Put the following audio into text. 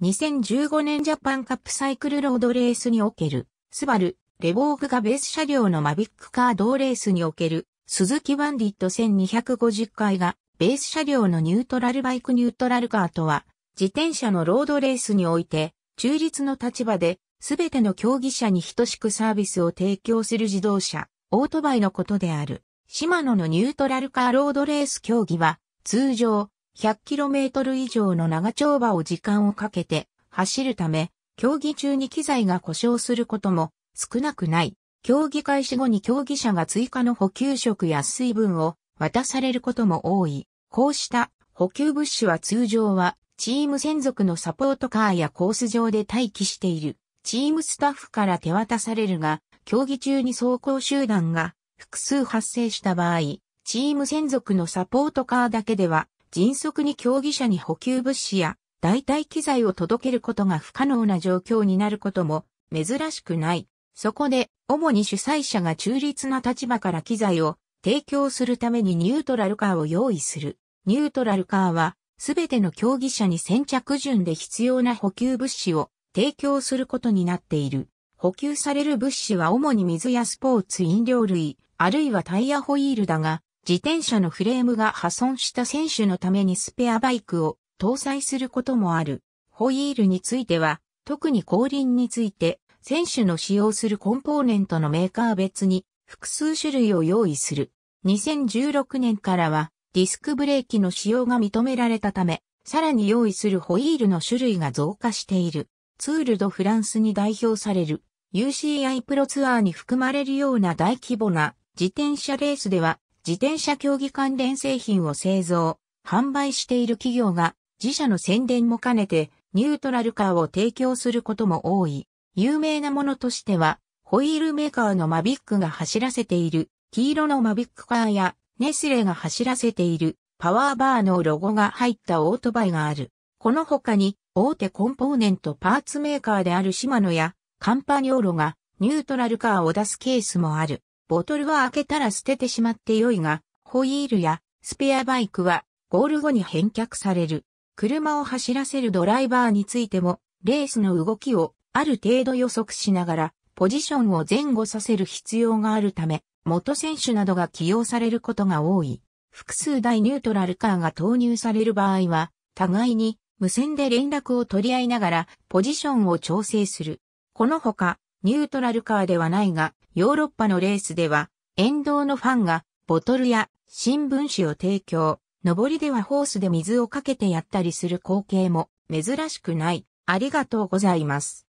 2015年ジャパンカップサイクルロードレースにおける、スバル、レボーグがベース車両のマビックカードレースにおける、鈴木バンディット1250回が、ベース車両のニュートラルバイクニュートラルカーとは、自転車のロードレースにおいて、中立の立場で、すべての競技者に等しくサービスを提供する自動車、オートバイのことである。シマノのニュートラルカーロードレース競技は、通常、100km 以上の長丁場を時間をかけて走るため、競技中に機材が故障することも少なくない。競技開始後に競技者が追加の補給食や水分を渡されることも多い。こうした補給物資は通常はチーム専属のサポートカーやコース上で待機しているチームスタッフから手渡されるが、競技中に走行集団が複数発生した場合、チーム専属のサポートカーだけでは迅速に競技者に補給物資や代替機材を届けることが不可能な状況になることも珍しくない。そこで、主に主催者が中立な立場から機材を提供するためにニュートラルカーを用意する。ニュートラルカーは、すべての競技者に先着順で必要な補給物資を提供することになっている。補給される物資は主に水やスポーツ飲料類、あるいはタイヤホイールだが、自転車のフレームが破損した選手のためにスペアバイクを搭載することもある。ホイールについては、特に後輪について、選手の使用するコンポーネントのメーカー別に複数種類を用意する。2016年からはディスクブレーキの使用が認められたため、さらに用意するホイールの種類が増加している。ツールドフランスに代表される UCI プロツアーに含まれるような大規模な自転車レースでは自転車競技関連製品を製造、販売している企業が自社の宣伝も兼ねてニュートラルカーを提供することも多い。有名なものとしては、ホイールメーカーのマビックが走らせている黄色のマビックカーやネスレが走らせているパワーバーのロゴが入ったオートバイがある。この他に大手コンポーネントパーツメーカーであるシマノやカンパニョーロがニュートラルカーを出すケースもある。ボトルは開けたら捨ててしまって良いが、ホイールやスペアバイクはゴール後に返却される。車を走らせるドライバーについても、レースの動きをある程度予測しながら、ポジションを前後させる必要があるため、元選手などが起用されることが多い。複数台ニュートラルカーが投入される場合は、互いに無線で連絡を取り合いながらポジションを調整する。このほか、ニュートラルカーではないが、ヨーロッパのレースでは、沿道のファンがボトルや新聞紙を提供、上りではホースで水をかけてやったりする光景も珍しくない。ありがとうございます。